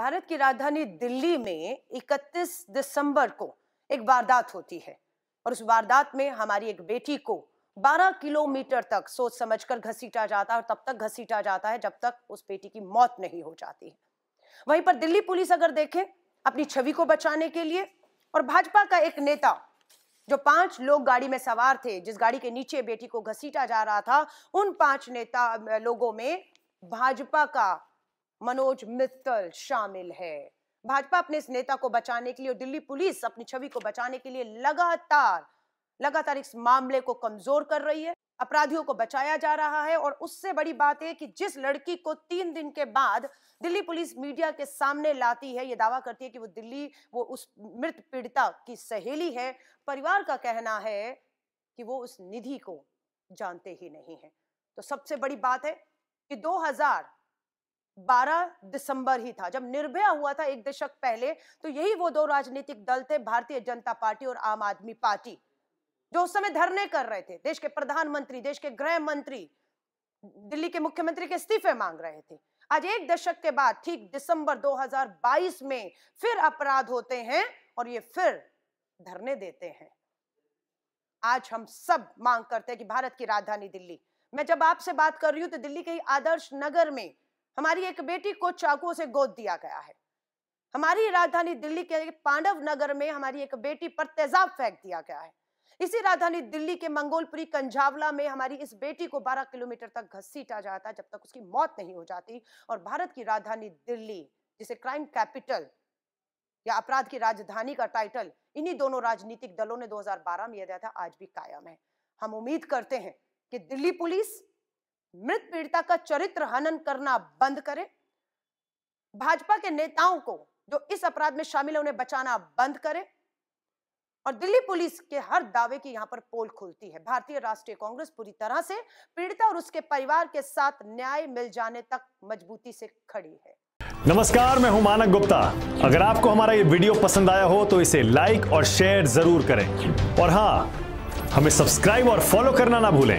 भारत की राजधानी दिल्ली में 31 दिसंबर को एक वारदात होती है और उस वारदात में हमारी एक बेटी को 12 किलोमीटर तक सोच समझकर घसीटा जाता है और तब तक घसीटा जाता है जब तक उस बेटी की मौत नहीं हो जाती है वहीं पर दिल्ली पुलिस अगर देखे अपनी छवि को बचाने के लिए और भाजपा का एक नेता जो पांच लोग गाड़ी में सवार थे जिस गाड़ी के नीचे बेटी को घसीटा जा रहा था उन पांच नेता लोगों में भाजपा का मनोज मित्तल शामिल है भाजपा अपने इस नेता को बचाने के लिए और दिल्ली पुलिस अपनी छवि को बचाने के लिए लगातार लगातार इस मामले को कमजोर कर रही है अपराधियों को बचाया जा रहा है और उससे बड़ी बात है कि जिस लड़की को तीन दिन के बाद दिल्ली पुलिस मीडिया के सामने लाती है ये दावा करती है कि वो दिल्ली वो उस मृत पीड़िता की सहेली है परिवार का कहना है कि वो उस निधि को जानते ही नहीं है तो सबसे बड़ी बात है कि 2000 12 दिसंबर ही था जब निर्भया हुआ था एक दशक पहले तो यही वो दो राजनीतिक दल थे भारतीय जनता पार्टी और आम आदमी पार्टी जो उस समय धरने कर रहे थे देश के प्रधानमंत्री देश के गृह मंत्री दिल्ली के मुख्यमंत्री के इस्तीफे मांग रहे थे आज एक दशक के बाद ठीक दिसंबर 2022 में फिर अपराध होते हैं और ये फिर धरने देते हैं आज हम सब मांग करते हैं कि भारत की राजधानी दिल्ली मैं जब आपसे बात कर रही हूं तो दिल्ली के ही आदर्श नगर में हमारी एक बेटी को चाकुओं से गोद दिया गया है हमारी राजधानी दिल्ली के पांडव नगर में हमारी एक बेटी पर तेजाब फेंक दिया गया है इसी राजधानी दिल्ली के मंगोलपुरी कंजावला में हमारी इस बेटी को 12 किलोमीटर तक घसीटा जाता जब तक उसकी मौत नहीं हो जाती और भारत की राजधानी दिल्ली जिसे क्राइम कैपिटल या अपराध की राजधानी का टाइटल इन्हीं दोनों राजनीतिक दलों ने 2012 में यह दिया था आज भी कायम है हम उम्मीद करते हैं कि दिल्ली पुलिस मृत पीड़िता का चरित्र हनन करना बंद करें भाजपा के नेताओं को जो इस अपराध में शामिल है उन्हें बचाना बंद करें और दिल्ली पुलिस के हर दावे की यहां पर पोल खुलती है भारतीय राष्ट्रीय कांग्रेस पूरी तरह से पीड़िता और उसके परिवार के साथ न्याय मिल जाने तक मजबूती से खड़ी है नमस्कार मैं हूं मानक गुप्ता अगर आपको हमारा ये वीडियो पसंद आया हो तो इसे लाइक और शेयर जरूर करें और हाँ हमें सब्सक्राइब और फॉलो करना ना भूलें